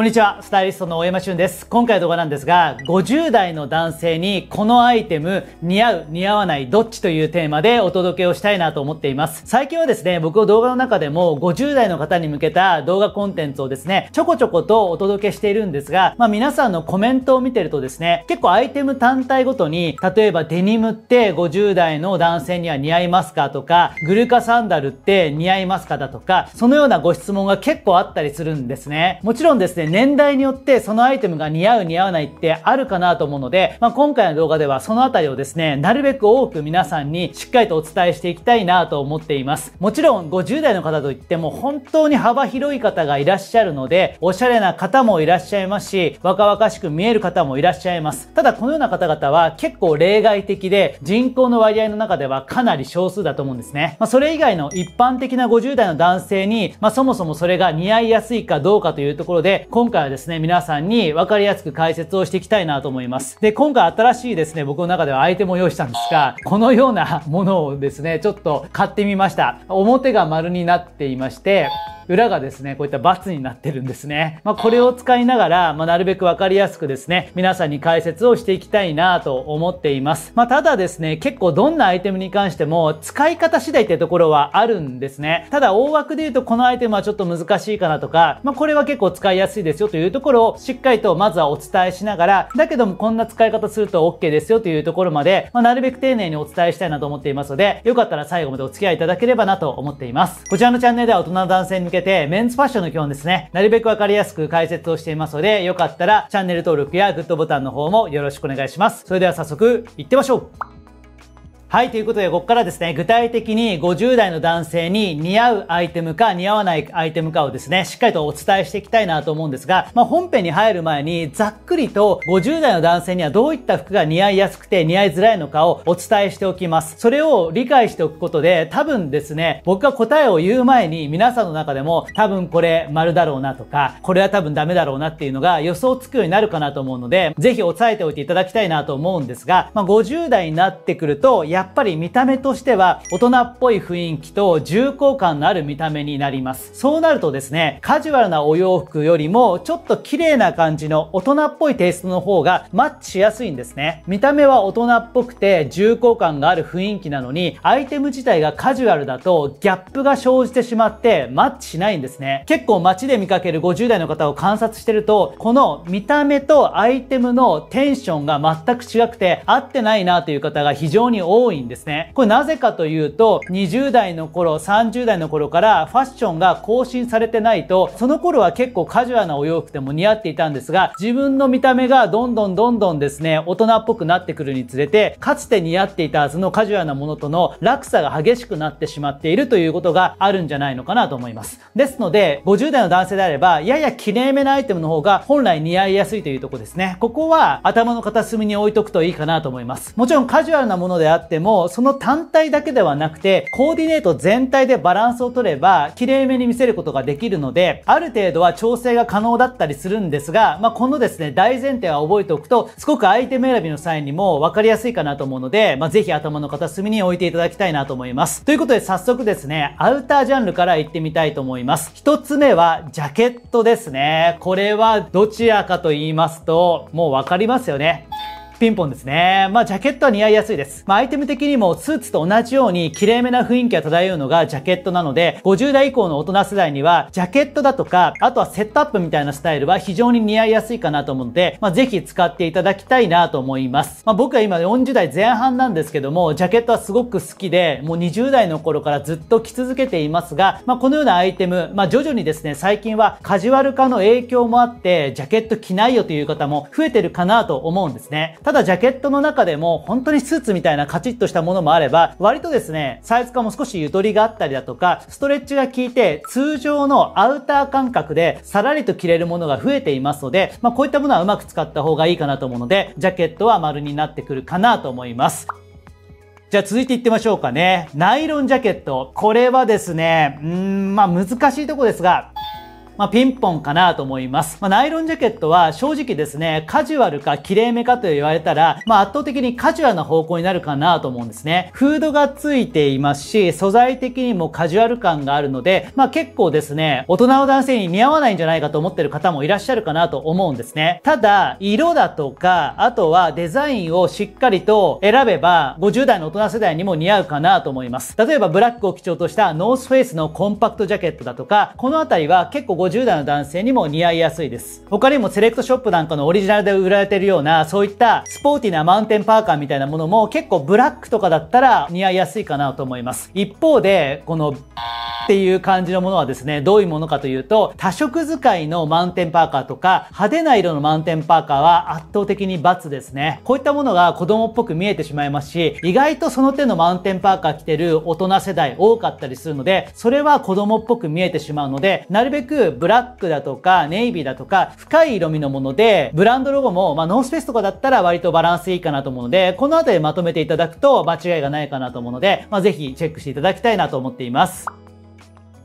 こんにちは、スタイリストの大山俊です。今回の動画なんですが、50代の男性にこのアイテム、似合う、似合わない、どっちというテーマでお届けをしたいなと思っています。最近はですね、僕は動画の中でも50代の方に向けた動画コンテンツをですね、ちょこちょことお届けしているんですが、まあ皆さんのコメントを見てるとですね、結構アイテム単体ごとに、例えばデニムって50代の男性には似合いますかとか、グルカサンダルって似合いますかだとか、そのようなご質問が結構あったりするんですね。もちろんですね、年代によってそのアイテムが似合う似合わないってあるかなと思うので、まあ、今回の動画ではそのあたりをですね、なるべく多く皆さんにしっかりとお伝えしていきたいなと思っています。もちろん50代の方といっても本当に幅広い方がいらっしゃるので、おしゃれな方もいらっしゃいますし、若々しく見える方もいらっしゃいます。ただこのような方々は結構例外的で、人口の割合の中ではかなり少数だと思うんですね。まあ、それ以外の一般的な50代の男性に、まあ、そもそもそれが似合いやすいかどうかというところで、今回はですね、皆さんに分かりやすく解説をしていきたいなと思います。で、今回新しいですね、僕の中ではアイテムを用意したんですが、このようなものをですね、ちょっと買ってみました。表が丸になっていまして、裏がですねこういったバツになってるんですね、まあ、これを使いながら、まあ、なるべく分かりやすくですね皆さんに解説をしていきたいなと思っています、まあ、ただですね結構どんなアイテムに関しても使い方次第ってところはあるんですねただ大枠で言うとこのアイテムはちょっと難しいかなとか、まあ、これは結構使いやすいですよというところをしっかりとまずはお伝えしながらだけどもこんな使い方すると OK ですよというところまで、まあ、なるべく丁寧にお伝えしたいなと思っていますのでよかったら最後までお付き合いいただければなと思っていますこちらのチャンネルでは大人男性向けけて、メンズファッションの基本ですね、なるべくわかりやすく解説をしていますので、よかったらチャンネル登録やグッドボタンの方もよろしくお願いします。それでは早速、行ってみましょうはい、ということで、ここからですね、具体的に50代の男性に似合うアイテムか似合わないアイテムかをですね、しっかりとお伝えしていきたいなと思うんですが、まあ、本編に入る前に、ざっくりと50代の男性にはどういった服が似合いやすくて似合いづらいのかをお伝えしておきます。それを理解しておくことで、多分ですね、僕が答えを言う前に皆さんの中でも、多分これ丸だろうなとか、これは多分ダメだろうなっていうのが予想つくようになるかなと思うので、ぜひ押さえておいていただきたいなと思うんですが、まあ、50代になってくると、ややっぱり見た目としては大人っぽい雰囲気と重厚感のある見た目になりますそうなるとですねカジュアルなお洋服よりもちょっと綺麗な感じの大人っぽいテイストの方がマッチしやすいんですね見た目は大人っぽくて重厚感がある雰囲気なのにアイテム自体がカジュアルだとギャップが生じてしまってマッチしないんですね結構街で見かける50代の方を観察してるとこの見た目とアイテムのテンションが全く違くて合ってないなという方が非常に多い多いんですね。これなぜかというと、20代の頃、30代の頃からファッションが更新されてないと、その頃は結構カジュアルなお洋服でも似合っていたんですが、自分の見た目がどんどんどんどんですね、大人っぽくなってくるにつれて、かつて似合っていたはずのカジュアルなものとの落差が激しくなってしまっているということがあるんじゃないのかなと思います。ですので、50代の男性であれば、ややきれいめなアイテムの方が本来似合いやすいというとこですね。ここは頭の片隅に置いとくといいかなと思います。もちろんカジュアルなものであっても、その単体だけではなくて、コーディネート全体でバランスを取れば、綺麗めに見せることができるので、ある程度は調整が可能だったりするんですが、まあ、このですね、大前提は覚えておくと、すごくアイテム選びの際にも分かりやすいかなと思うので、まあ、ぜひ頭の片隅に置いていただきたいなと思います。ということで、早速ですね、アウタージャンルから行ってみたいと思います。一つ目は、ジャケットですね。これはどちらかと言いますと、もう分かりますよね。ピンポンですね。まあ、ジャケットは似合いやすいです。まあ、アイテム的にもスーツと同じように綺麗めな雰囲気が漂うのがジャケットなので、50代以降の大人世代には、ジャケットだとか、あとはセットアップみたいなスタイルは非常に似合いやすいかなと思うので、まあ、ぜひ使っていただきたいなと思います。まあ、僕は今40代前半なんですけども、ジャケットはすごく好きで、もう20代の頃からずっと着続けていますが、まあ、このようなアイテム、まあ、徐々にですね、最近はカジュアル化の影響もあって、ジャケット着ないよという方も増えてるかなと思うんですね。ただジャケットの中でも本当にスーツみたいなカチッとしたものもあれば、割とですね、サイズ感も少しゆとりがあったりだとか、ストレッチが効いて通常のアウター感覚でさらりと着れるものが増えていますので、まあ、こういったものはうまく使った方がいいかなと思うので、ジャケットは丸になってくるかなと思います。じゃあ続いていってみましょうかね。ナイロンジャケット。これはですね、うん、まあ難しいとこですが、まあ、ピンポンかなと思います。まあ、ナイロンジャケットは正直ですね、カジュアルか綺麗めかと言われたら、まあ、圧倒的にカジュアルな方向になるかなと思うんですね。フードがついていますし、素材的にもカジュアル感があるので、まあ、結構ですね、大人の男性に似合わないんじゃないかと思ってる方もいらっしゃるかなと思うんですね。ただ、色だとか、あとはデザインをしっかりと選べば、50代の大人世代にも似合うかなと思います。例えば、ブラックを基調としたノースフェイスのコンパクトジャケットだとか、このあたりは結構50代の男性にも似合いやすいです。他にもセレクトショップなんかのオリジナルで売られてるような、そういったスポーティーなマウンテンパーカーみたいなものも結構ブラックとかだったら似合いやすいかなと思います。一方で、このっていう感じのものはですね、どういうものかというと、多色使いのマウンテンパーカーとか、派手な色のマウンテンパーカーは圧倒的に×ですね。こういったものが子供っぽく見えてしまいますし、意外とその手のマウンテンパーカー着てる大人世代多かったりするので、それは子供っぽく見えてしまうので、なるべくブラックだとかネイビーだとか深い色味のもので、ブランドロゴも、まあ、ノースペースとかだったら割とバランスいいかなと思うので、この辺りまとめていただくと間違いがないかなと思うので、まあ、ぜひチェックしていただきたいなと思っています。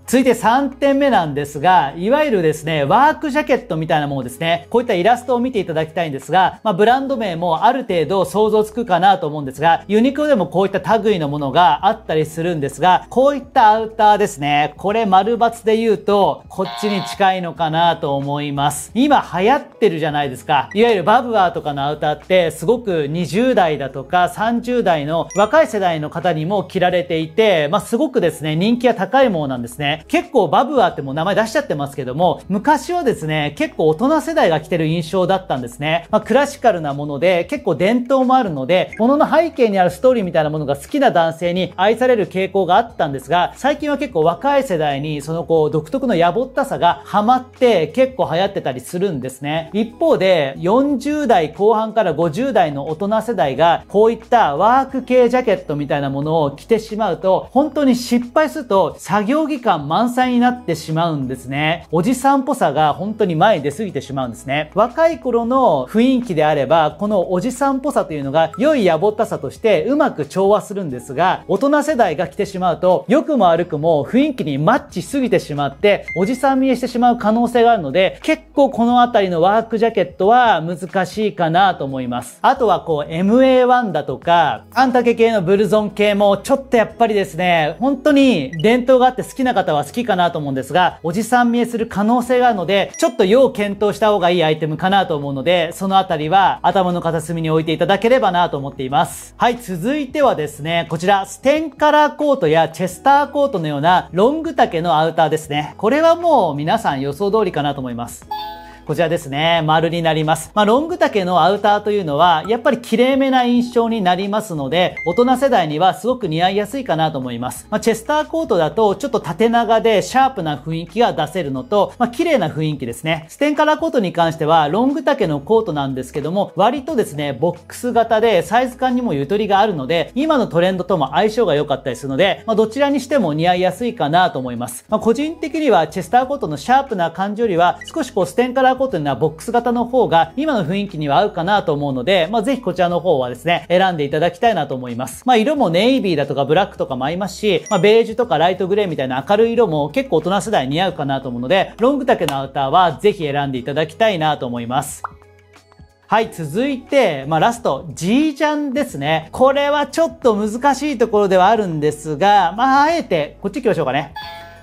続いて3点目なんですが、いわゆるですね、ワークジャケットみたいなものですね、こういったイラストを見ていただきたいんですが、まあ、ブランド名もある程度想像つくかなと思うんですが、ユニクロでもこういった類のものがあったりするんですが、こういったアウターですね、これ丸抜で言うと、こっちに近いのかなと思います。今流行ってるじゃないですか。いわゆるバブアーとかのアウターって、すごく20代だとか30代の若い世代の方にも着られていて、まあ、すごくですね、人気が高いものなんですね。結構バブアってもう名前出しちゃってますけども、昔はですね、結構大人世代が着てる印象だったんですね。まあ、クラシカルなもので、結構伝統もあるので、ものの背景にあるストーリーみたいなものが好きな男性に愛される傾向があったんですが、最近は結構若い世代にそのこう独特の野暮ったさがハマって結構流行ってたりするんですね。一方で、40代後半から50代の大人世代が、こういったワーク系ジャケットみたいなものを着てしまうと、本当に失敗すると作業着感満載になってしまうんですね。おじさんっぽさが本当に前に出過ぎてしまうんですね。若い頃の雰囲気であれば、このおじさんっぽさというのが良いやぼったさとしてうまく調和するんですが、大人世代が来てしまうと、良くも悪くも雰囲気にマッチしすぎてしまって、おじさん見えしてしまう可能性があるので、結構このあたりのワークジャケットは難しいかなと思います。あとはこう MA1 だとか、あんたけ系のブルゾン系もちょっとやっぱりですね、本当に伝統があって好きな方はは好きかなと思うんですが、おじさん見えする可能性があるので、ちょっと要検討した方がいいアイテムかなと思うので、そのあたりは頭の片隅に置いていただければなと思っています。はい、続いてはですね、こちら、ステンカラーコートやチェスターコートのようなロング丈のアウターですね。これはもう皆さん予想通りかなと思います。こちらですね、丸になります。まあ、ロング丈のアウターというのは、やっぱり綺麗めな印象になりますので、大人世代にはすごく似合いやすいかなと思います。まあ、チェスターコートだと、ちょっと縦長でシャープな雰囲気が出せるのと、まあ、綺麗な雰囲気ですね。ステンカラーコートに関しては、ロング丈のコートなんですけども、割とですね、ボックス型でサイズ感にもゆとりがあるので、今のトレンドとも相性が良かったりするので、まあ、どちらにしても似合いやすいかなと思います。まあ、個人的にはチェスターコートのシャープな感じよりは、少しこうステンカラーラーコートにはボックス型の方が今の雰囲気には合うかなと思うので、まあ、ぜひこちらの方はですね、選んでいただきたいなと思います。まあ、色もネイビーだとかブラックとかも合いますし、まあ、ベージュとかライトグレーみたいな明るい色も結構大人世代似合うかなと思うので、ロング丈のアウターはぜひ選んでいただきたいなと思います。はい、続いて、まあ、ラスト、じいちゃんですね。これはちょっと難しいところではあるんですが、まあ、あえて、こっち行きましょうかね。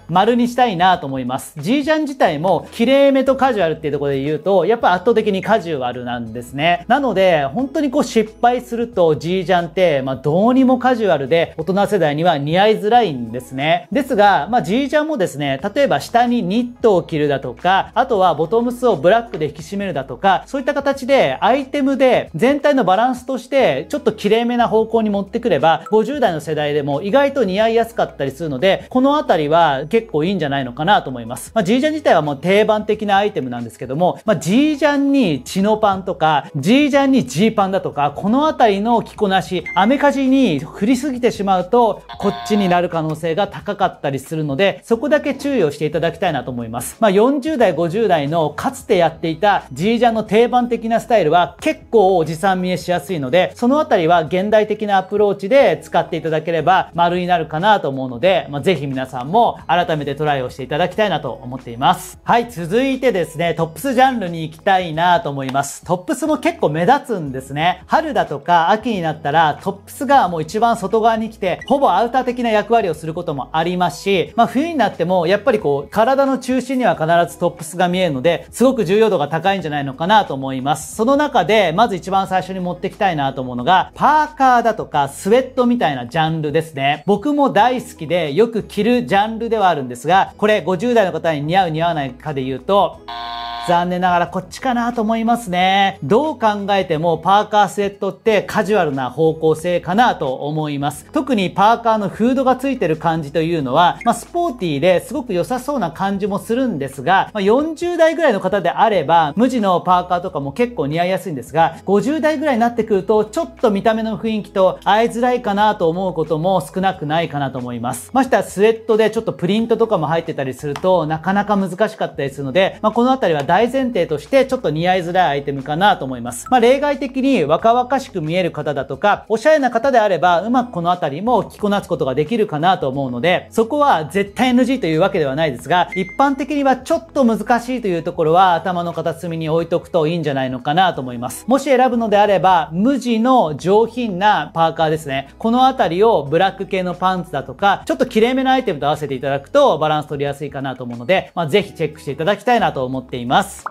丸にしたいなと思います。G ジャン自体も、綺麗めとカジュアルっていうところで言うと、やっぱ圧倒的にカジュアルなんですね。なので、本当にこう失敗すると G ジャンって、まあどうにもカジュアルで、大人世代には似合いづらいんですね。ですが、まあ G ジャンもですね、例えば下にニットを着るだとか、あとはボトムスをブラックで引き締めるだとか、そういった形でアイテムで全体のバランスとして、ちょっと綺麗めな方向に持ってくれば、50代の世代でも意外と似合いやすかったりするので、このあたりは結構いいんじゃないのかなと思います。まあ、G ジャン自体はもう定番的なアイテムなんですけども、まあ、G ジャンにチノパンとか、G ジャンに G パンだとか、このあたりの着こなし、アメカジに振りすぎてしまうと、こっちになる可能性が高かったりするので、そこだけ注意をしていただきたいなと思います。まあ、40代、50代のかつてやっていた G ジャンの定番的なスタイルは結構おじさん見えしやすいので、そのあたりは現代的なアプローチで使っていただければ丸になるかなと思うので、まあ、ぜひ皆さんも改改めてトライをしていただきたいなと思っています。はい、続いてですね、トップスジャンルに行きたいなと思います。トップスも結構目立つんですね。春だとか秋になったらトップスがもう一番外側に来て、ほぼアウター的な役割をすることもありますし、まあ冬になってもやっぱりこう体の中心には必ずトップスが見えるので、すごく重要度が高いんじゃないのかなと思います。その中で、まず一番最初に持ってきたいなと思うのが、パーカーだとかスウェットみたいなジャンルですね。僕も大好きでよく着るジャンルではあるんですがこれ50代の方に似合う似合わないかで言うと残念ながらこっちかなと思いますね。どう考えてもパーカースウェットってカジュアルな方向性かなと思います。特にパーカーのフードがついてる感じというのは、まあ、スポーティーですごく良さそうな感じもするんですが、まあ、40代ぐらいの方であれば無地のパーカーとかも結構似合いやすいんですが、50代ぐらいになってくるとちょっと見た目の雰囲気と合いづらいかなと思うことも少なくないかなと思います。ましてはスウェットでちょっとプリンントとかも入ってたりすると、なかなか難しかったりするので、まあ、このあたりは大前提として、ちょっと似合いづらいアイテムかなと思います。まあ、例外的に若々しく見える方だとか、おしゃれな方であれば、うまくこのあたりも着こなすことができるかなと思うので、そこは絶対 NG というわけではないですが、一般的にはちょっと難しいというところは、頭の片隅に置いとくといいんじゃないのかなと思います。もし選ぶのであれば、無地の上品なパーカーですね。このあたりをブラック系のパンツだとか、ちょっと切れ目めなアイテムと合わせていただくくとバランス取りやすいかなと思うので、まあ、ぜひチェックしていただきたいなと思っています。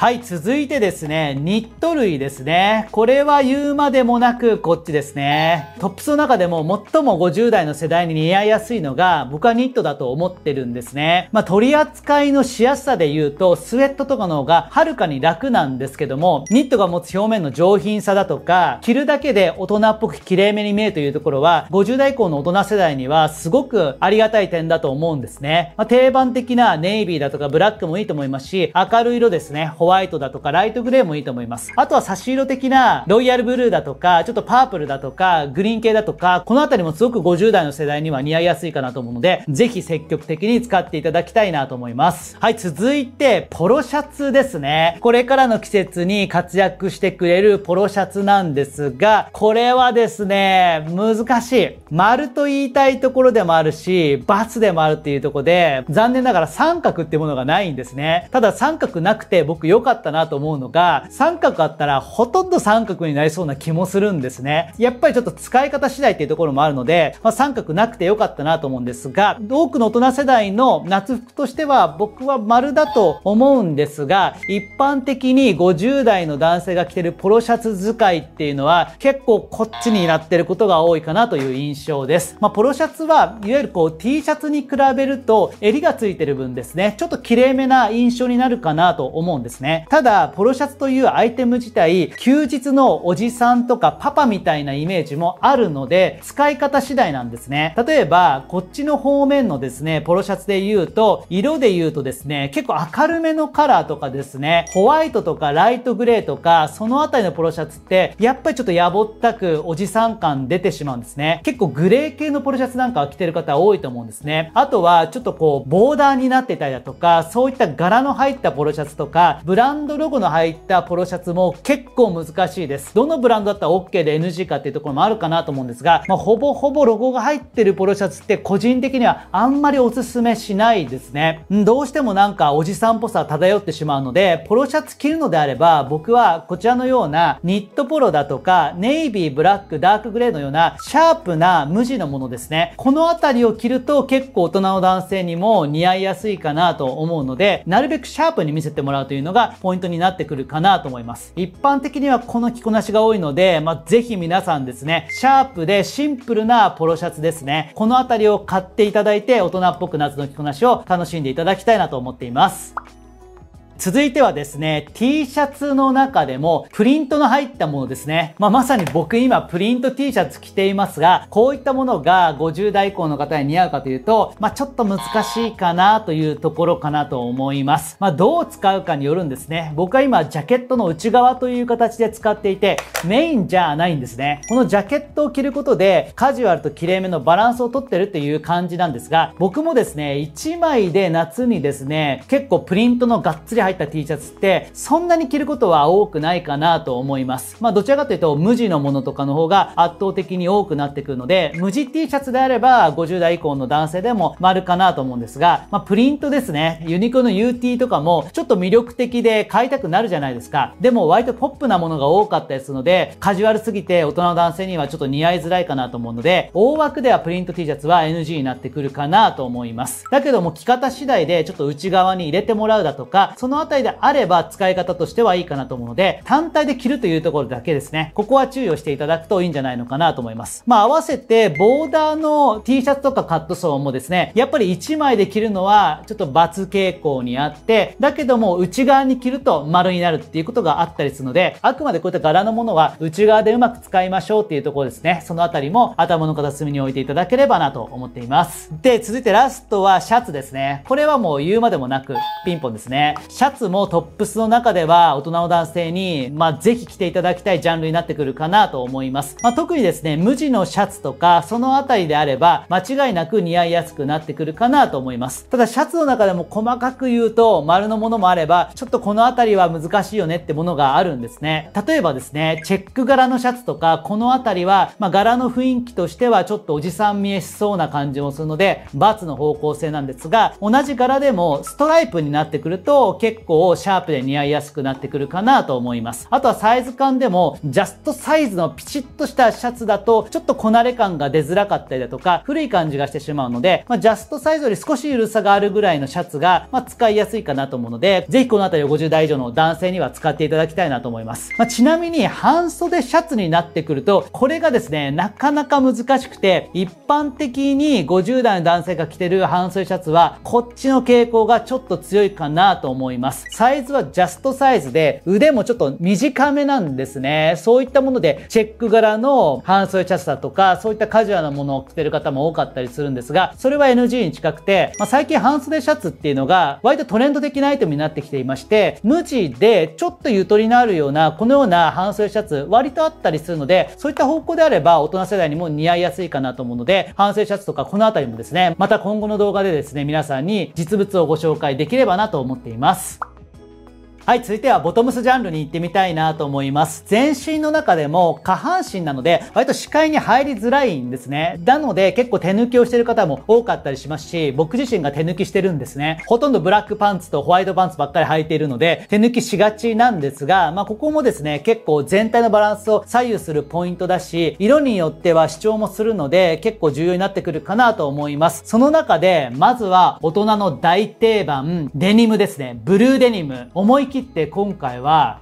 はい、続いてですね、ニット類ですね。これは言うまでもなくこっちですね。トップスの中でも最も50代の世代に似合いやすいのが僕はニットだと思ってるんですね。まあ取り扱いのしやすさで言うとスウェットとかの方がはるかに楽なんですけども、ニットが持つ表面の上品さだとか、着るだけで大人っぽく綺麗めに見えるというところは50代以降の大人世代にはすごくありがたい点だと思うんですね。まあ、定番的なネイビーだとかブラックもいいと思いますし、明るい色ですね。ホワイトだとかライトグレーもいいと思います。あとは差し色的なロイヤルブルーだとか、ちょっとパープルだとか、グリーン系だとか、この辺りもすごく50代の世代には似合いやすいかなと思うので、ぜひ積極的に使っていただきたいなと思います。はい、続いて、ポロシャツですね。これからの季節に活躍してくれるポロシャツなんですが、これはですね、難しい。丸と言いたいところでもあるし、バでもあるっていうとこで、残念ながら三角ってものがないんですね。ただ三角なくて僕よ良かったなと思うのが、三角あったらほとんど三角になりそうな気もするんですね。やっぱりちょっと使い方次第っていうところもあるので、まあ、三角なくて良かったなと思うんですが、多くの大人世代の夏服としては僕は丸だと思うんですが、一般的に50代の男性が着てるポロシャツ使いっていうのは結構こっちになってることが多いかなという印象です。まあ、ポロシャツはいわゆるこう T シャツに比べると襟がついてる分ですね、ちょっときれいめな印象になるかなと思うんです。ですね。ただ、ポロシャツというアイテム自体、休日のおじさんとかパパみたいなイメージもあるので、使い方次第なんですね。例えば、こっちの方面のですね、ポロシャツで言うと、色で言うとですね、結構明るめのカラーとかですね、ホワイトとかライトグレーとか、そのあたりのポロシャツって、やっぱりちょっとやぼったくおじさん感出てしまうんですね。結構グレー系のポロシャツなんかは着てる方多いと思うんですね。あとは、ちょっとこう、ボーダーになってたりだとか、そういった柄の入ったポロシャツとか、ブランドロゴの入ったポロシャツも結構難しいです。どのブランドだったら OK で NG かっていうところもあるかなと思うんですが、まあ、ほぼほぼロゴが入ってるポロシャツって個人的にはあんまりおすすめしないですね。どうしてもなんかおじさんっぽさ漂ってしまうので、ポロシャツ着るのであれば僕はこちらのようなニットポロだとか、ネイビー、ブラック、ダークグレーのようなシャープな無地のものですね。この辺りを着ると結構大人の男性にも似合いやすいかなと思うので、なるべくシャープに見せてもらうというのががポイントになってくるかなと思います。一般的にはこの着こなしが多いので、まあ、ぜひ皆さんですね、シャープでシンプルなポロシャツですね。このあたりを買っていただいて、大人っぽく夏の着こなしを楽しんでいただきたいなと思っています。続いてはですね、T シャツの中でもプリントの入ったものですね。まあ、まさに僕今プリント T シャツ着ていますが、こういったものが50代以降の方に似合うかというと、まあ、ちょっと難しいかなというところかなと思います。まあ、どう使うかによるんですね。僕は今ジャケットの内側という形で使っていて、メインじゃないんですね。このジャケットを着ることでカジュアルと綺れめのバランスをとってるっていう感じなんですが、僕もですね、1枚で夏にですね、結構プリントのがっつり入入った T シャツってそんなに着ることは多くないかなと思います。まあどちらかというと無地のものとかの方が圧倒的に多くなってくるので無地 T シャツであれば50代以降の男性でも丸かなと思うんですが、まあプリントですね。ユニクロの UT とかもちょっと魅力的で買いたくなるじゃないですか。でも割とポップなものが多かったりするのでカジュアルすぎて大人の男性にはちょっと似合いづらいかなと思うので大枠ではプリント T シャツは NG になってくるかなと思います。だけども着方次第でちょっと内側に入れてもらうだとか、そののあたりであれば使い方としてはいいかなと思うので、単体で着るというところだけですね。ここは注意をしていただくといいんじゃないのかなと思います。まあ、合わせて、ボーダーの T シャツとかカットソーもですね、やっぱり1枚で着るのは、ちょっと×傾向にあって、だけども内側に着ると丸になるっていうことがあったりするので、あくまでこういった柄のものは内側でうまく使いましょうっていうところですね。そのあたりも頭の片隅に置いていただければなと思っています。で、続いてラストはシャツですね。これはもう言うまでもなく、ピンポンですね。シャつもトップスの中では大人の男性に、まあ、ぜひ着ていただきたいジャンルになってくるかなと思います。まあ、特にですね、無地のシャツとか、そのあたりであれば、間違いなく似合いやすくなってくるかなと思います。ただ、シャツの中でも細かく言うと、丸のものもあれば、ちょっとこのあたりは難しいよねってものがあるんですね。例えばですね、チェック柄のシャツとか、このあたりは、まあ、柄の雰囲気としては、ちょっとおじさん見えしそうな感じもするので、バツの方向性なんですが、同じ柄でも、ストライプになってくると、結結構シャープで似合いやすくなってくるかなと思います。あとはサイズ感でも、ジャストサイズのピチッとしたシャツだと、ちょっとこなれ感が出づらかったりだとか、古い感じがしてしまうので、まあ、ジャストサイズより少しゆるさがあるぐらいのシャツが、まあ、使いやすいかなと思うので、ぜひこの辺りを50代以上の男性には使っていただきたいなと思います。まあ、ちなみに、半袖シャツになってくると、これがですね、なかなか難しくて、一般的に50代の男性が着てる半袖シャツは、こっちの傾向がちょっと強いかなと思います。ます。サイズはジャストサイズで、腕もちょっと短めなんですね。そういったもので、チェック柄の半袖チャスターとか、そういったカジュアルなものを着てる方も多かったりするんですが、それは NG に近くて、まあ、最近半袖シャツっていうのが、割とトレンド的なアイテムになってきていまして、無地でちょっとゆとりのあるような、このような半袖シャツ、割とあったりするので、そういった方向であれば、大人世代にも似合いやすいかなと思うので、半袖シャツとかこの辺りもですね、また今後の動画でですね、皆さんに実物をご紹介できればなと思っています。はい、続いてはボトムスジャンルに行ってみたいなと思います。全身の中でも下半身なので、割と視界に入りづらいんですね。なので結構手抜きをしてる方も多かったりしますし、僕自身が手抜きしてるんですね。ほとんどブラックパンツとホワイトパンツばっかり履いているので、手抜きしがちなんですが、まあ、ここもですね、結構全体のバランスを左右するポイントだし、色によっては主張もするので、結構重要になってくるかなと思います。その中で、まずは大人の大定番、デニムですね。ブルーデニム。思い切切って今回は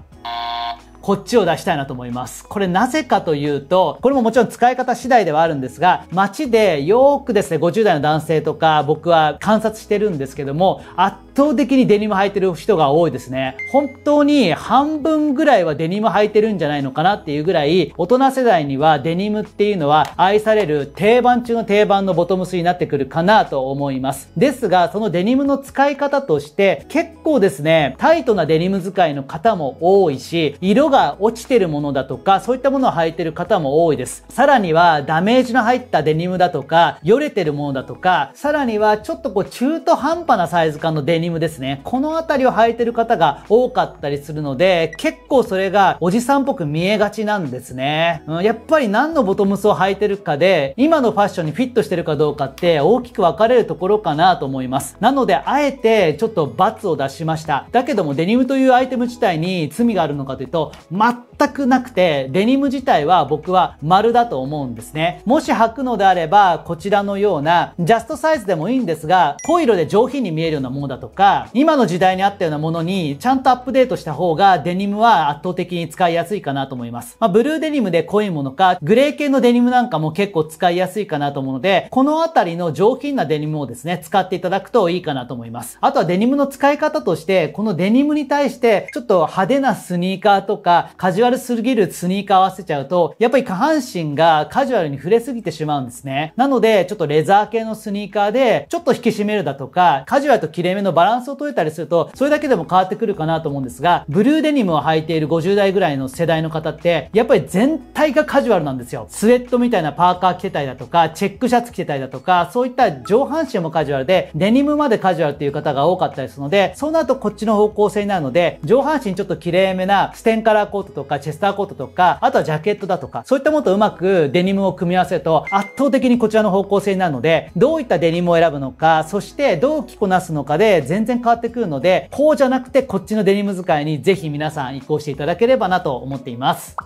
こっちを出したいなと思います。これなぜかというと、これももちろん使い方次第ではあるんですが、街でよーくですね、50代の男性とか僕は観察してるんですけども、圧倒的にデニム履いてる人が多いですね。本当に半分ぐらいはデニム履いてるんじゃないのかなっていうぐらい、大人世代にはデニムっていうのは愛される定番中の定番のボトムスになってくるかなと思います。ですが、そのデニムの使い方として、結構ですね、タイトなデニム使いの方も多いし、色がが落ちてるものだとか、そういったものを履いてる方も多いです。さらには、ダメージの入ったデニムだとか、よれてるものだとか、さらには、ちょっとこう、中途半端なサイズ感のデニムですね。この辺りを履いてる方が多かったりするので、結構それがおじさんっぽく見えがちなんですね。うん、やっぱり何のボトムスを履いてるかで、今のファッションにフィットしてるかどうかって大きく分かれるところかなと思います。なので、あえてちょっと罰を出しました。だけどもデニムというアイテム自体に罪があるのかというと、matou 全くなくて、デニム自体は僕は丸だと思うんですね。もし履くのであれば、こちらのような、ジャストサイズでもいいんですが、濃い色で上品に見えるようなものだとか、今の時代に合ったようなものに、ちゃんとアップデートした方が、デニムは圧倒的に使いやすいかなと思います。まあ、ブルーデニムで濃いものか、グレー系のデニムなんかも結構使いやすいかなと思うので、このあたりの上品なデニムをですね、使っていただくといいかなと思います。あとはデニムの使い方として、このデニムに対して、ちょっと派手なスニーカーとか、カジュアュアルすぎるスニーカー合わせちゃうと、やっぱり下半身がカジュアルに触れすぎてしまうんですね。なので、ちょっとレザー系のスニーカーで、ちょっと引き締めるだとか、カジュアルと切れ目のバランスを取れたりすると、それだけでも変わってくるかなと思うんですが、ブルーデニムを履いている50代ぐらいの世代の方って、やっぱり全体がカジュアルなんですよ。スウェットみたいなパーカー着てたりだとか、チェックシャツ着てたりだとか、そういった上半身もカジュアルで、デニムまでカジュアルっていう方が多かったりするので、その後こっちの方向性になるので、上半身ちょっと綺麗めなステンカラーコートとかチェスターコートとか、あとはジャケットだとか、そういったものとうまくデニムを組み合わせると圧倒的にこちらの方向性になるので、どういったデニムを選ぶのか、そしてどう着こなすのかで全然変わってくるので、こうじゃなくてこっちのデニム使いにぜひ皆さん移行していただければなと思っています。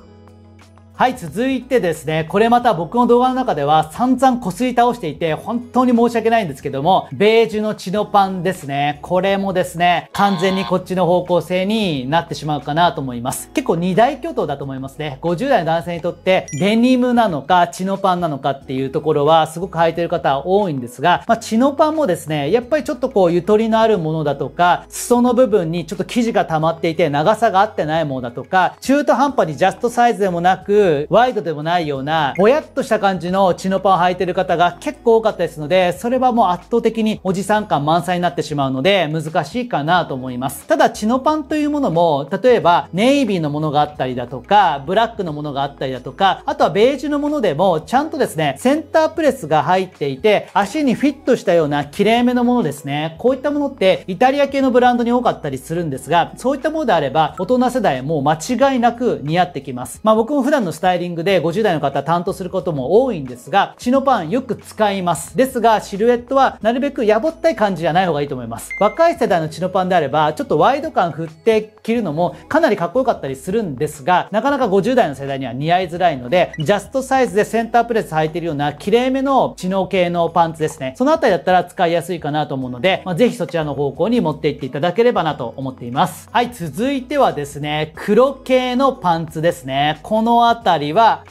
はい続いてですねこれまた僕の動画の中では散々こすり倒していて本当に申し訳ないんですけどもベージュのチノパンですねこれもですね完全にこっちの方向性になってしまうかなと思います結構二大巨頭だと思いますね50代の男性にとってデニムなのかチノパンなのかっていうところはすごく履いてる方多いんですが、まあ、チノパンもですねやっぱりちょっとこうゆとりのあるものだとか裾の部分にちょっと生地が溜まっていて長さが合ってないものだとか中途半端にジャストサイズでもなくワイドでもないような、ぼやっとした感じのチノパンを履いてる方が結構多かったですので、それはもう圧倒的におじさん感満載になってしまうので、難しいかなと思います。ただ、チノパンというものも、例えば、ネイビーのものがあったりだとか、ブラックのものがあったりだとか、あとはベージュのものでも、ちゃんとですね、センタープレスが入っていて、足にフィットしたような綺麗めのものですね。こういったものって、イタリア系のブランドに多かったりするんですが、そういったものであれば、大人世代も間違いなく似合ってきます。まあ僕も普段のスタイリングで50代の方担当することも多いんですが、チノパンよく使います。ですが、シルエットはなるべくやぼったい感じじゃない方がいいと思います。若い世代のチノパンであれば、ちょっとワイド感振って着るのもかなりかっこよかったりするんですが、なかなか50代の世代には似合いづらいので、ジャストサイズでセンタープレス履いてるような綺麗めのチノ系のパンツですね。そのあたりだったら使いやすいかなと思うので、まあ、ぜひそちらの方向に持っていっていただければなと思っています。はい、続いてはですね、黒系のパンツですね。このあ辺りは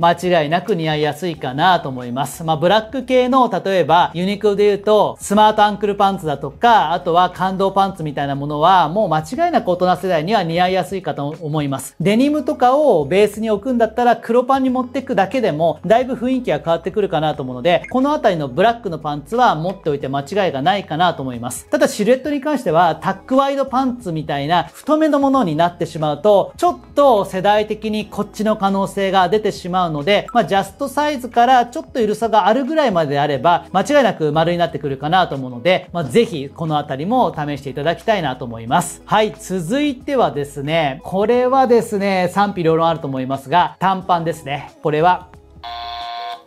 間違いなく似合いやすいかなと思います。まあ、ブラック系の、例えば、ユニクロで言うと、スマートアンクルパンツだとか、あとは感動パンツみたいなものは、もう間違いなく大人世代には似合いやすいかと思います。デニムとかをベースに置くんだったら、黒パンに持っていくだけでも、だいぶ雰囲気が変わってくるかなと思うので、このあたりのブラックのパンツは持っておいて間違いがないかなと思います。ただ、シルエットに関しては、タックワイドパンツみたいな太めのものになってしまうと、ちょっと世代的にこっちの可能性が出てしまうまうので、まあ、ジャストサイズからちょっと緩さがあるぐらいまであれば、間違いなく丸になってくるかなと思うので、まあ、ぜひこのあたりも試していただきたいなと思います。はい、続いてはですね、これはですね、賛否両論あると思いますが、短パンですね。これは、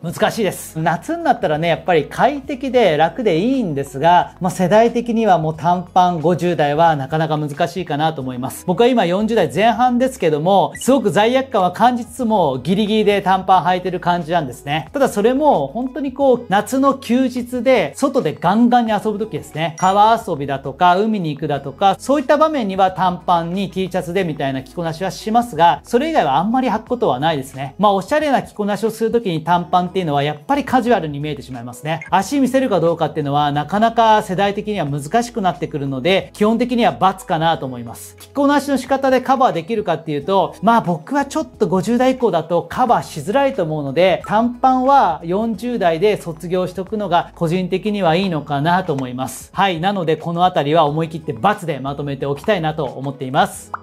難しいです夏になったらねやっぱり快適で楽でいいんですが、まあ、世代的にはもう短パン50代はなかなか難しいかなと思います僕は今40代前半ですけどもすごく罪悪感は感じつつもギリギリで短パン履いてる感じなんですねただそれも本当にこう夏の休日で外でガンガンに遊ぶ時ですね川遊びだとか海に行くだとかそういった場面には短パンに T シャツでみたいな着こなしはしますがそれ以外はあんまり履くことはないですねまあおしゃれな着こなしをする時に短パンっていうのはやっぱりカジュアルに見えてしまいますね。足見せるかどうかっていうのはなかなか世代的には難しくなってくるので、基本的には×かなと思います。着こなしの仕方でカバーできるかっていうと、まあ僕はちょっと50代以降だとカバーしづらいと思うので、短パンは40代で卒業しとくのが個人的にはいいのかなと思います。はい。なのでこの辺りは思い切って罰でまとめておきたいなと思っています。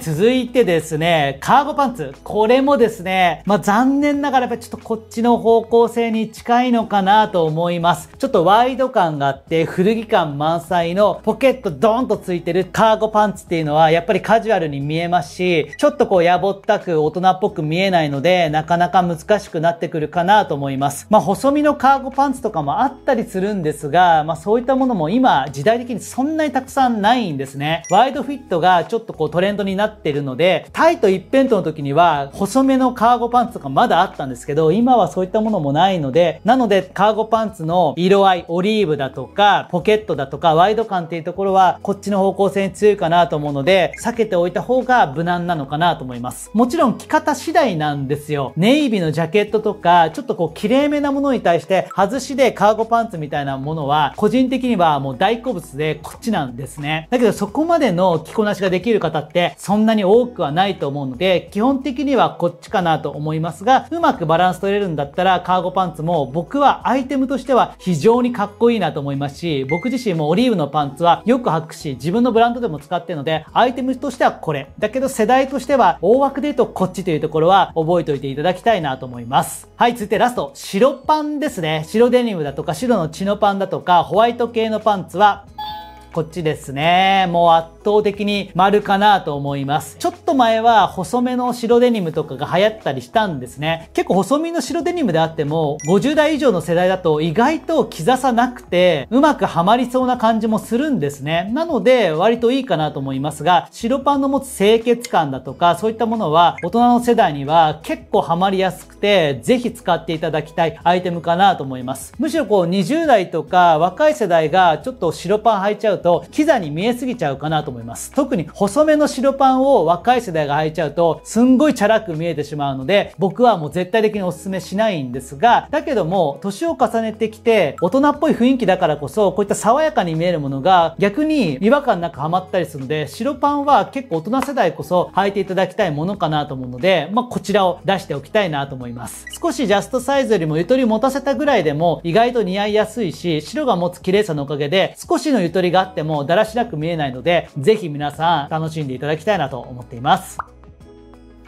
続いてですね、カーゴパンツ。これもですね、まあ、残念ながらやっぱちょっとこっちの方向性に近いのかなと思います。ちょっとワイド感があって古着感満載のポケットドーンとついてるカーゴパンツっていうのはやっぱりカジュアルに見えますし、ちょっとこうやぼったく大人っぽく見えないので、なかなか難しくなってくるかなと思います。まあ、細身のカーゴパンツとかもあったりするんですが、まあ、そういったものも今時代的にそんなにたくさんないんですね。ワイドフィットがちょっとこうトレンドになってるので、タイト一辺倒の時には、細めのカーゴパンツとかまだあったんですけど、今はそういったものもないので、なので、カーゴパンツの色合い、オリーブだとか、ポケットだとか、ワイド感っていうところは、こっちの方向性に強いかなと思うので、避けておいた方が無難なのかなと思います。もちろん着方次第なんですよ。ネイビーのジャケットとか、ちょっとこう、綺麗めなものに対して、外しでカーゴパンツみたいなものは、個人的にはもう大好物で、こっちなんですね。だけど、そこまでの着こなしができる方って、そんなに多くはないと思うので、基本的にはこっちかなと思いますが、うまくバランス取れるんだったら、カーゴパンツも僕はアイテムとしては非常にかっこいいなと思いますし、僕自身もオリーブのパンツはよく履くし、自分のブランドでも使ってるので、アイテムとしてはこれ。だけど世代としては、大枠で言うとこっちというところは覚えておいていただきたいなと思います。はい、続いてラスト、白パンですね。白デニムだとか、白のチノパンだとか、ホワイト系のパンツは、こっちですね。もう圧倒的に丸かなと思います。ちょっと前は細めの白デニムとかが流行ったりしたんですね。結構細身の白デニムであっても、50代以上の世代だと意外と着さなくて、うまくはまりそうな感じもするんですね。なので、割といいかなと思いますが、白パンの持つ清潔感だとか、そういったものは大人の世代には結構ハマりやすくて、ぜひ使っていただきたいアイテムかなと思います。むしろこう20代とか若い世代がちょっと白パン履いちゃうとと、キザに見えすぎちゃうかなと思います。特に細めの白パンを若い世代が履いちゃうと、すんごいチャラく見えてしまうので、僕はもう絶対的にお勧めしないんですが、だけども、年を重ねてきて、大人っぽい雰囲気だからこそ、こういった爽やかに見えるものが、逆に違和感なくハマったりするので、白パンは結構大人世代こそ履いていただきたいものかなと思うので、まあ、こちらを出しておきたいなと思います。少しジャストサイズよりもゆとり持たせたぐらいでも、意外と似合いやすいし、白が持つ綺麗さのおかげで、少しのゆとりがってもだらしなく見えないので、ぜひ皆さん楽しんでいただきたいなと思っています。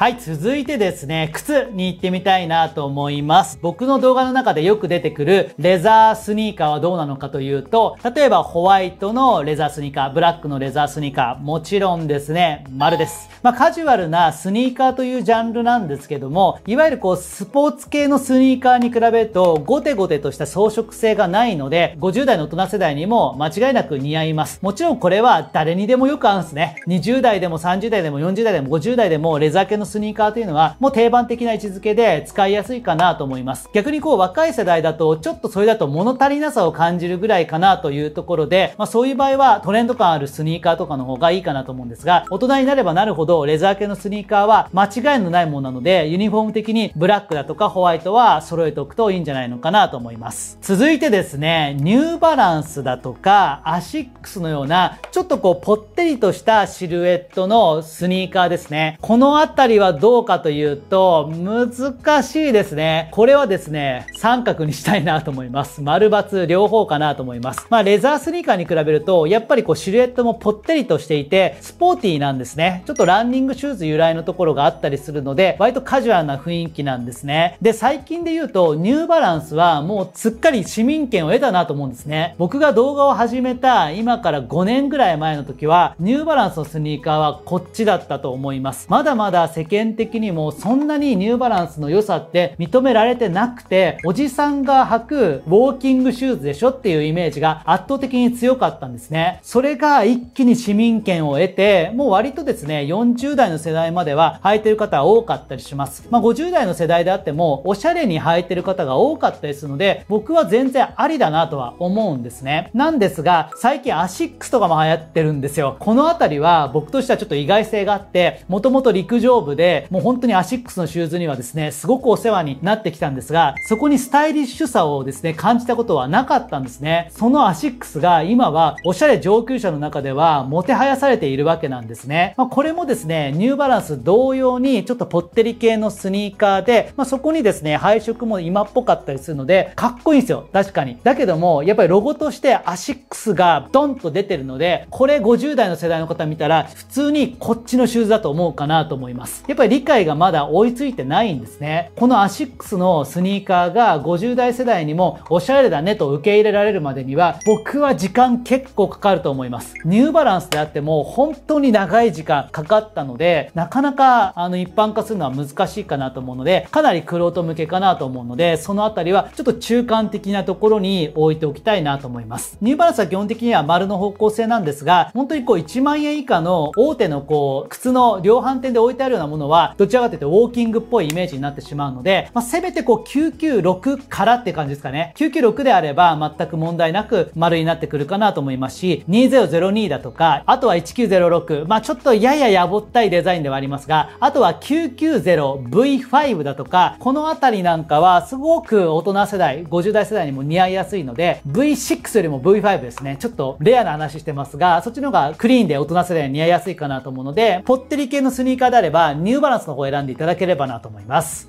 はい、続いてですね、靴に行ってみたいなと思います。僕の動画の中でよく出てくるレザースニーカーはどうなのかというと、例えばホワイトのレザースニーカー、ブラックのレザースニーカー、もちろんですね、丸です。まあカジュアルなスニーカーというジャンルなんですけども、いわゆるこうスポーツ系のスニーカーに比べると、ゴテゴテとした装飾性がないので、50代の大人世代にも間違いなく似合います。もちろんこれは誰にでもよく合うんですね。20代でも30代でも40代でも50代でもレザー系のスニーカーというのは、もう定番的な位置づけで使いやすいかなと思います。逆にこう、若い世代だと、ちょっとそれだと物足りなさを感じるぐらいかなというところで、まあ、そういう場合は、トレンド感あるスニーカーとかの方がいいかなと思うんですが、大人になればなるほど、レザー系のスニーカーは間違いのないものなので、ユニフォーム的にブラックだとかホワイトは揃えておくといいんじゃないのかなと思います。続いてですね、ニューバランスだとか、アシックスのような、ちょっとこう、ぽってりとしたシルエットのスニーカーですね。このあたりはどうかというと、難しいですね。これはですね、三角にしたいなと思います。丸×両方かなと思います。まあ、レザースニーカーに比べると、やっぱりこう、シルエットもぽってりとしていて、スポーティーなんですね。ちょっとランニングシューズ由来のところがあったりするので、割とカジュアルな雰囲気なんですね。で、最近で言うと、ニューバランスはもうすっかり市民権を得たなと思うんですね。僕が動画を始めた今から5年ぐらい前の時は、ニューバランスのスニーカーはこっちだったと思います。まだまだ世間的にもそんなにニューバランスの良さって認められてなくて、おじさんが履くウォーキングシューズでしょっていうイメージが圧倒的に強かったんですね。それが一気に市民権を得て、もう割とですね、40代の世代までは履いてる方多かったりします。まあ、50代の世代であっても、おしゃれに履いてる方が多かったりするので、僕は全然ありだなとは思うんですね。なんですが、最近アシックスとかも流行ってるんですよ。このあたりは僕としてはちょっと意外性があって、もともと陸上部部で、もう本当にアシックスのシューズにはですね、すごくお世話になってきたんですが、そこにスタイリッシュさをですね、感じたことはなかったんですね。そのアシックスが今はおしゃれ上級者の中ではもてはやされているわけなんですね。まあ、これもですね、ニューバランス同様にちょっとぽってり系のスニーカーで、まあ、そこにですね、配色も今っぽかったりするので、かっこいいんですよ。確かに。だけども、やっぱりロゴとしてアシックスがドンと出てるので、これ50代の世代の方見たら、普通にこっちのシューズだと思うかなと思います。やっぱり理解がまだ追いついてないんですね。このアシックスのスニーカーが50代世代にもおしゃれだねと受け入れられるまでには僕は時間結構かかると思います。ニューバランスであっても本当に長い時間かかったのでなかなかあの一般化するのは難しいかなと思うのでかなりクロート向けかなと思うのでそのあたりはちょっと中間的なところに置いておきたいなと思います。ニューバランスは基本的には丸の方向性なんですが本当にこう1万円以下の大手のこう靴の量販店で置いてあるようなものは、どちらかというとウォーキングっぽいイメージになってしまうので、まあ、せめてこう996からって感じですかね。996であれば全く問題なく丸になってくるかなと思いますし、2002だとか、あとは1906、まあちょっとややや暮ったいデザインではありますが、あとは 990V5 だとか、このあたりなんかはすごく大人世代、50代世代にも似合いやすいので、V6 よりも V5 ですね。ちょっとレアな話してますが、そっちの方がクリーンで大人世代に似合いやすいかなと思うので、ポッテリ系のスニーカーであればニューバランスの方を選んでいただければなと思います。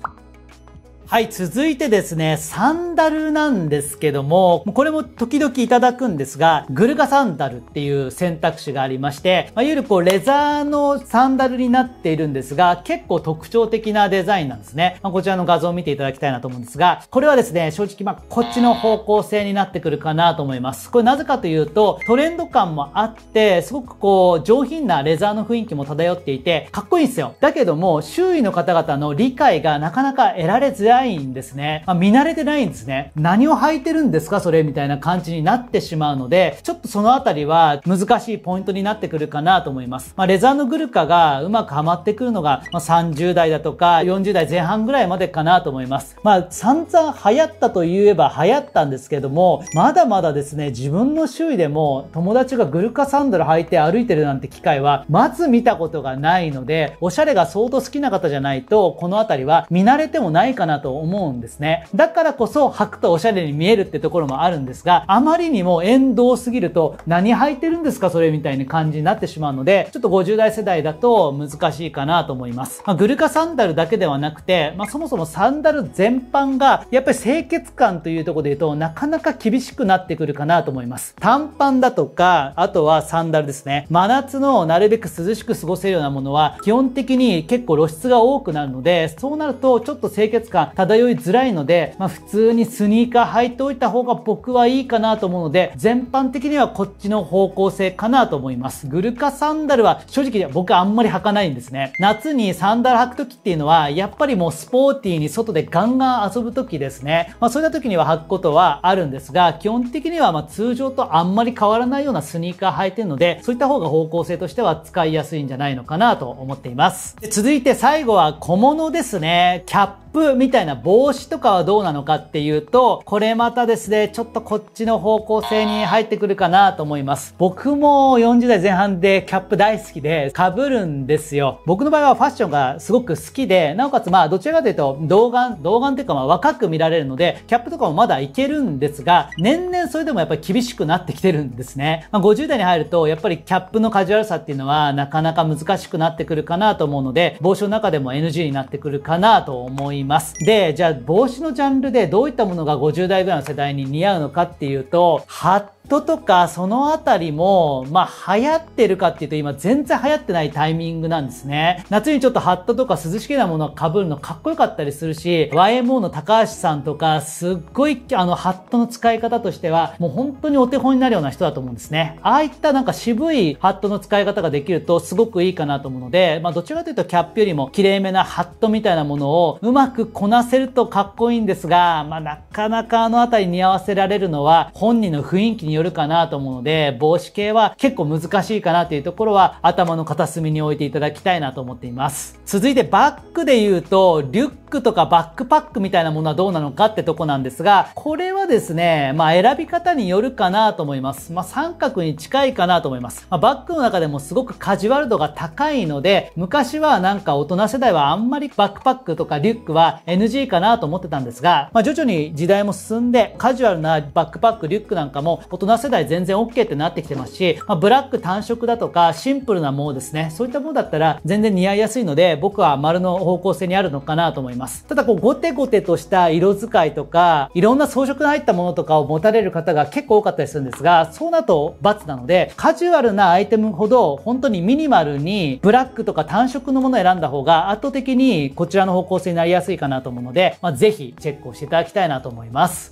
はい、続いてですね、サンダルなんですけども、これも時々いただくんですが、グルガサンダルっていう選択肢がありまして、まあ、いわゆるこう、レザーのサンダルになっているんですが、結構特徴的なデザインなんですね。まあ、こちらの画像を見ていただきたいなと思うんですが、これはですね、正直まあ、こっちの方向性になってくるかなと思います。これなぜかというと、トレンド感もあって、すごくこう、上品なレザーの雰囲気も漂っていて、かっこいいんですよ。だけども、周囲の方々の理解がなかなか得られづらいないんですね。まあ、見慣れてないんですね。何を履いてるんですかそれみたいな感じになってしまうので、ちょっとそのあたりは難しいポイントになってくるかなと思います。まあ、レザーのグルカがうまくはまってくるのが、まあ、30代だとか40代前半ぐらいまでかなと思います。まあ、散々流行ったと言えば流行ったんですけども、まだまだですね、自分の周囲でも友達がグルカサンドル履いて歩いてるなんて機会は、まず見たことがないので、おしゃれが相当好きな方じゃないと、この辺りは見慣れてもないかなとと思うんですね。だからこそ履くとおしゃれに見えるってところもあるんですが、あまりにも遠動すぎると何履いてるんですかそれみたいな感じになってしまうので、ちょっと50代世代だと難しいかなと思います。まあ、グルカサンダルだけではなくて、まあ、そもそもサンダル全般がやっぱり清潔感というところで言うとなかなか厳しくなってくるかなと思います。短パンだとか、あとはサンダルですね。真夏のなるべく涼しく過ごせるようなものは基本的に結構露出が多くなるので、そうなるとちょっと清潔感漂いづらいので、まあ、普通にスニーカー履いておいた方が僕はいいかなと思うので、全般的にはこっちの方向性かなと思います。グルカサンダルは正直僕あんまり履かないんですね。夏にサンダル履く時っていうのは、やっぱりもうスポーティーに外でガンガン遊ぶ時ですね。まあそういった時には履くことはあるんですが、基本的にはま通常とあんまり変わらないようなスニーカー履いてるので、そういった方が方向性としては使いやすいんじゃないのかなと思っています。で続いて最後は小物ですね。キャップみたいな帽子とかはどうなのかっていうと、これまたですね、ちょっとこっちの方向性に入ってくるかなと思います。僕も40代前半でキャップ大好きで被るんですよ。僕の場合はファッションがすごく好きで、なおかつまあどちらかというと動画、動画っていうかまあ若く見られるので、キャップとかもまだいけるんですが、年々それでもやっぱり厳しくなってきてるんですね。まあ、50代に入るとやっぱりキャップのカジュアルさっていうのはなかなか難しくなってくるかなと思うので、帽子の中でも NG になってくるかなと思います。います。で、じゃあ帽子のジャンルでどういったものが50代ぐらいの世代に似合うのかっていうと、ハットとかその辺りも、まあ、流行ってるかっていうと今全然流行ってないタイミングなんですね。夏にちょっとハットとか涼しげなものを被るのかっこよかったりするし、YMO の高橋さんとか、すっごい、あの、ハットの使い方としては、もう本当にお手本になるような人だと思うんですね。ああいったなんか渋いハットの使い方ができるとすごくいいかなと思うので、まあ、どちらかというとキャップよりも綺麗めなハットみたいなものをうまくこなせるとかっこいいんですが、まあ、なかなかあの辺りに合わせられるのは、本人の雰囲気によるよるかなと思うので、帽子系は結構難しいかなというところは頭の片隅に置いていただきたいなと思っています。続いてバッグで言うと、リュックとかバックパックみたいなものはどうなのかってとこなんですが、これはですね、まあ選び方によるかなと思います。まあ三角に近いかなと思います。まあ、バッグの中でもすごくカジュアル度が高いので、昔はなんか大人世代はあんまりバックパックとかリュックは NG かなと思ってたんですが、まあ徐々に時代も進んで、カジュアルなバックパック、リュックなんかも大人世代全然 OK ってなってきてますし、まあ、ブラック単色だとかシンプルなものですねそういったものだったら全然似合いやすいので僕は丸の方向性にあるのかなと思いますただこうゴテゴテとした色使いとかいろんな装飾の入ったものとかを持たれる方が結構多かったりするんですがそうなると×なのでカジュアルなアイテムほど本当にミニマルにブラックとか単色のものを選んだ方が圧倒的にこちらの方向性になりやすいかなと思うので、まあ、ぜチェックをしていただきたいなと思います。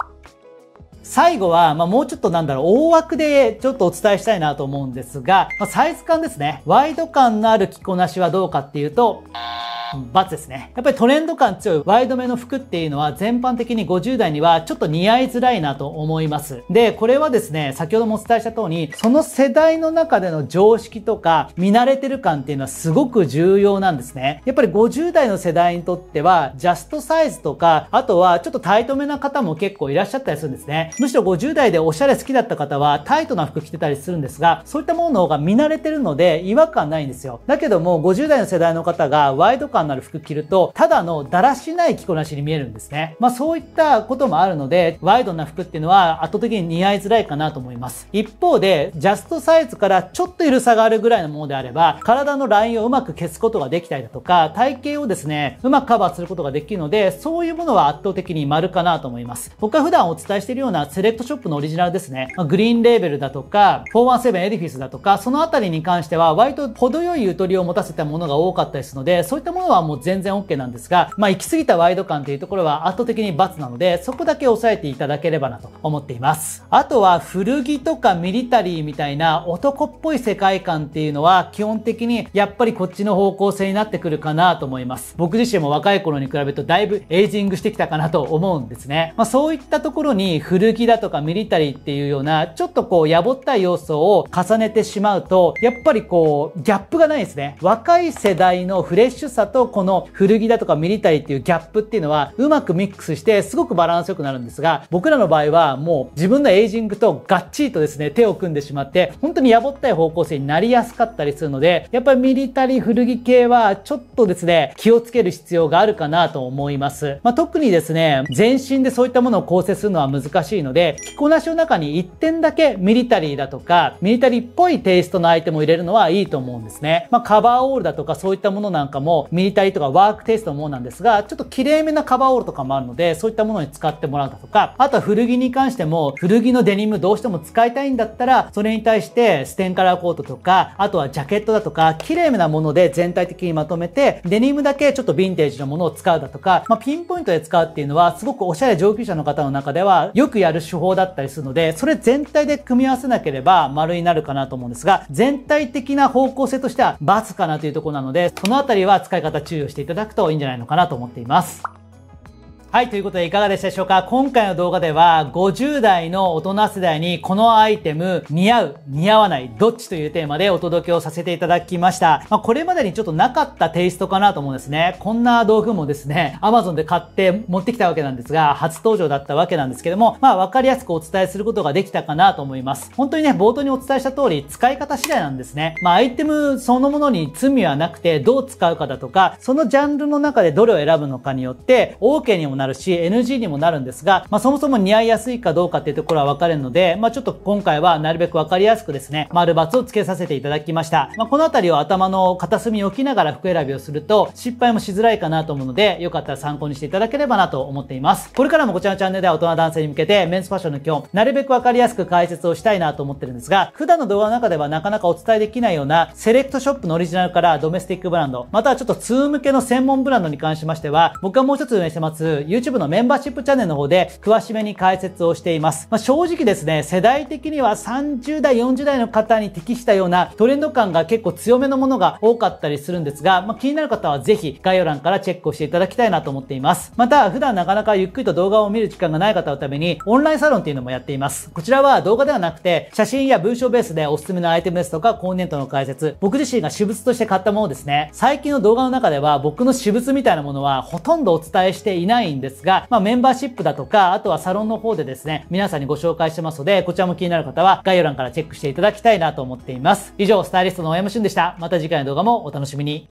最後は、まあ、もうちょっとなんだろう、大枠でちょっとお伝えしたいなと思うんですが、まあ、サイズ感ですね。ワイド感のある着こなしはどうかっていうと、罰ですね。やっぱりトレンド感強いワイドめの服っていうのは全般的に50代にはちょっと似合いづらいなと思います。で、これはですね、先ほどもお伝えした通り、その世代の中での常識とか見慣れてる感っていうのはすごく重要なんですね。やっぱり50代の世代にとっては、ジャストサイズとか、あとはちょっとタイトめな方も結構いらっしゃったりするんですね。むしろ50代でおしゃれ好きだった方はタイトな服着てたりするんですが、そういったものの方が見慣れてるので違和感ないんですよ。だけども、50代の世代の方がワイド感感のある服着ると、ただのだらしない着こなしに見えるんですね。まあそういったこともあるので、ワイドな服っていうのは圧倒的に似合いづらいかなと思います。一方で、ジャストサイズからちょっと緩さがあるぐらいのものであれば、体のラインをうまく消すことができたりだとか、体型をですね、うまくカバーすることができるので、そういうものは圧倒的に丸かなと思います。僕は普段お伝えしているようなセレクトショップのオリジナルですね、グリーンレーベルだとか、417エディフィスだとか、そのあたりに関しては、割と程よいゆとりを持たせたものが多かったりするので、そういったものはもう全然 OK なんですが、まあ、行き過ぎたワイド感というところは圧倒的に×なので、そこだけ抑えていただければなと思っています。あとは、古着とかミリタリーみたいな男っぽい世界観っていうのは、基本的にやっぱりこっちの方向性になってくるかなと思います。僕自身も若い頃に比べるとだいぶエイジングしてきたかなと思うんですね。まあ、そういったところに古着だとかミリタリーっていうような、ちょっとこう、やぼったい要素を重ねてしまうと、やっぱりこう、ギャップがないですね。若い世代のフレッシュさととこの古着だとかミリタリーっていうギャップっていうのはうまくミックスしてすごくバランスよくなるんですが僕らの場合はもう自分のエイジングとがっちりとですね手を組んでしまって本当にやぼったい方向性になりやすかったりするのでやっぱりミリタリー古着系はちょっとですね気をつける必要があるかなと思います、まあ、特にですね全身でそういったものを構成するのは難しいので着こなしの中に1点だけミリタリーだとかミリタリーっぽいテイストのアイテムを入れるのはいいと思うんですね、まあ、カバーオールだとかそういったものなんかもミリータリーとかワークテイストのものなんですが、ちょっと綺麗めなカバーオールとかもあるので、そういったものに使ってもらうだとか、あとは古着に関しても、古着のデニムどうしても使いたいんだったら、それに対してステンカラーコートとか、あとはジャケットだとか、綺麗めなもので全体的にまとめて、デニムだけちょっとヴィンテージのものを使うだとか、まあ、ピンポイントで使うっていうのは、すごくおしゃれ上級者の方の中では、よくやる手法だったりするので、それ全体で組み合わせなければ丸になるかなと思うんですが、全体的な方向性としては×かなというところなので、そのあたりは使い方方注意をしていただくといいんじゃないのかなと思っています。はい、ということでいかがでしたでしょうか今回の動画では50代の大人世代にこのアイテム似合う、似合わない、どっちというテーマでお届けをさせていただきました。まあ、これまでにちょっとなかったテイストかなと思うんですね。こんな道具もですね、Amazon で買って持ってきたわけなんですが、初登場だったわけなんですけども、まあわかりやすくお伝えすることができたかなと思います。本当にね、冒頭にお伝えした通り使い方次第なんですね。まあアイテムそのものに罪はなくてどう使うかだとか、そのジャンルの中でどれを選ぶのかによって、OK にもなるし、NG にもなるんですが、まあ、そもそも似合いやすいかどうかっていうところは分かれるので、まあ、ちょっと今回はなるべく分かりやすくですね、丸×をつけさせていただきました。まあ、この辺りを頭の片隅に置きながら服選びをすると、失敗もしづらいかなと思うので、よかったら参考にしていただければなと思っています。これからもこちらのチャンネルでは大人男性に向けて、メンズファッションの基本、なるべく分かりやすく解説をしたいなと思ってるんですが、普段の動画の中ではなかなかお伝えできないような、セレクトショップのオリジナルからドメスティックブランド、またはちょっと通向けの専門ブランドに関しましては、僕はもう一つ運営してます、YouTube のメンバーシップチャンネルの方で詳しめに解説をしています。まあ、正直ですね、世代的には30代、40代の方に適したようなトレンド感が結構強めのものが多かったりするんですが、まあ、気になる方はぜひ概要欄からチェックをしていただきたいなと思っています。また、普段なかなかゆっくりと動画を見る時間がない方のために、オンラインサロンっていうのもやっています。こちらは動画ではなくて、写真や文章ベースでおすすめのアイテムですとか、コーネントの解説、僕自身が私物として買ったものですね。最近の動画の中では、僕の私物みたいなものはほとんどお伝えしていないんですが、まあ、メンバーシップだとか、あとはサロンの方でですね、皆さんにご紹介してますので、こちらも気になる方は概要欄からチェックしていただきたいなと思っています。以上、スタイリストの大山俊でした。また次回の動画もお楽しみに。